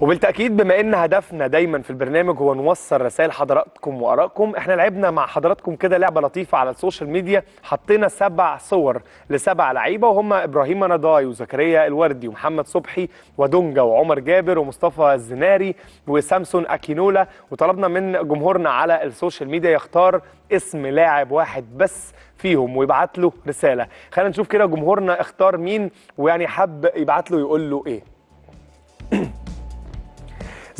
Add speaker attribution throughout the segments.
Speaker 1: وبالتاكيد بما ان هدفنا دايما في البرنامج هو نوصل رسائل حضراتكم وارائكم احنا لعبنا مع حضراتكم كده لعبه لطيفه على السوشيال ميديا حطينا سبع صور لسبع لعيبه وهم ابراهيم نضاي وزكريا الوردي ومحمد صبحي ودونجا وعمر جابر ومصطفى الزناري وسامسون اكينولا وطلبنا من جمهورنا على السوشيال ميديا يختار اسم لاعب واحد بس فيهم ويبعت له رساله خلينا نشوف كده جمهورنا اختار مين ويعني حب يبعت له يقول له ايه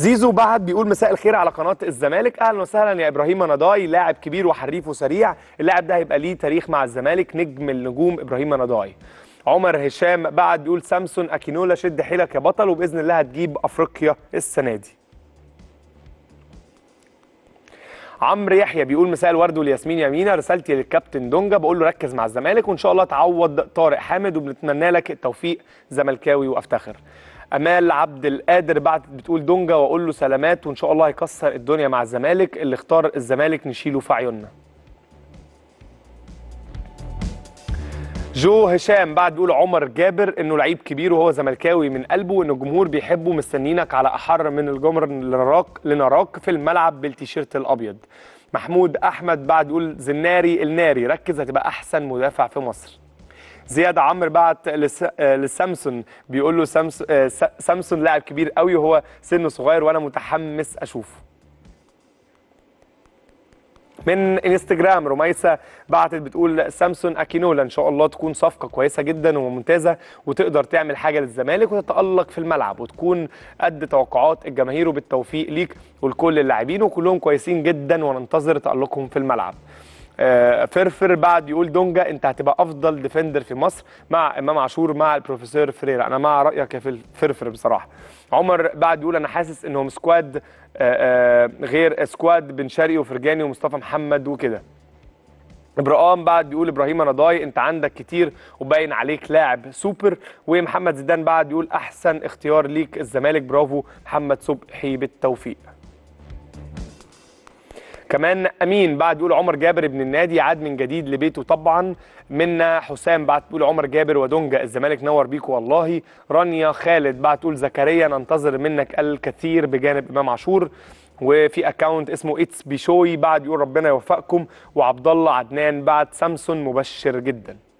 Speaker 1: زيزو بعد بيقول مساء الخير على قناه الزمالك اهلا وسهلا يا ابراهيم نضاي لاعب كبير وحريف وسريع اللاعب ده هيبقى ليه تاريخ مع الزمالك نجم النجوم ابراهيم نضاي عمر هشام بعد بيقول سامسون اكينولا شد حيلك يا بطل وباذن الله هتجيب افريقيا السنه دي عمرو يحيى بيقول مساء الورد والياسمين يا مينا رسالتي للكابتن دونجا بقول له ركز مع الزمالك وان شاء الله تعوض طارق حامد وبنتمنى لك التوفيق زملكاوي وافتخر امال عبد القادر بعت بتقول دونجا واقول له سلامات وان شاء الله هيكسر الدنيا مع الزمالك اللي اختار الزمالك نشيله في عيوننا جو هشام بعد بيقول عمر جابر انه لعيب كبير وهو زملكاوي من قلبه وان الجمهور بيحبه مستنينك على احر من الجمر لنراك لنراك في الملعب بالتيشيرت الابيض محمود احمد بعد يقول زناري الناري ركز هتبقى احسن مدافع في مصر زياد عمرو بعت آه، لسامسون بيقول له آه، سامسون لاعب كبير قوي وهو سنه صغير وانا متحمس اشوفه من انستجرام رميسة بعتت بتقول سامسون اكينولا ان شاء الله تكون صفقه كويسه جدا وممتازه وتقدر تعمل حاجه للزمالك وتتالق في الملعب وتكون قد توقعات الجماهير وبالتوفيق ليك ولكل اللاعبين وكلهم كويسين جدا وننتظر تالقهم في الملعب آه، فرفر بعد يقول دونجا انت هتبقى افضل ديفندر في مصر مع امام عاشور مع البروفيسور فريرا انا مع رايك يا فرفر بصراحه عمر بعد يقول انا حاسس انهم سكواد آه، آه، غير سكواد بن شرقي وفرجاني ومصطفى محمد وكده ابراهام بعد يقول ابراهيم انا ضاي انت عندك كتير وباين عليك لاعب سوبر ومحمد زيدان بعد يقول احسن اختيار ليك الزمالك برافو محمد صبحي بالتوفيق كمان امين بعد يقول عمر جابر ابن النادي عاد من جديد لبيته طبعا منا حسام بعد تقول عمر جابر ودونجا الزمالك نور بيكو والله رانيا خالد بعد تقول زكريا ننتظر منك الكثير بجانب امام عاشور وفي اكونت اسمه اتس بيشوي بعد يقول ربنا يوفقكم وعبد الله عدنان بعد سامسون مبشر جدا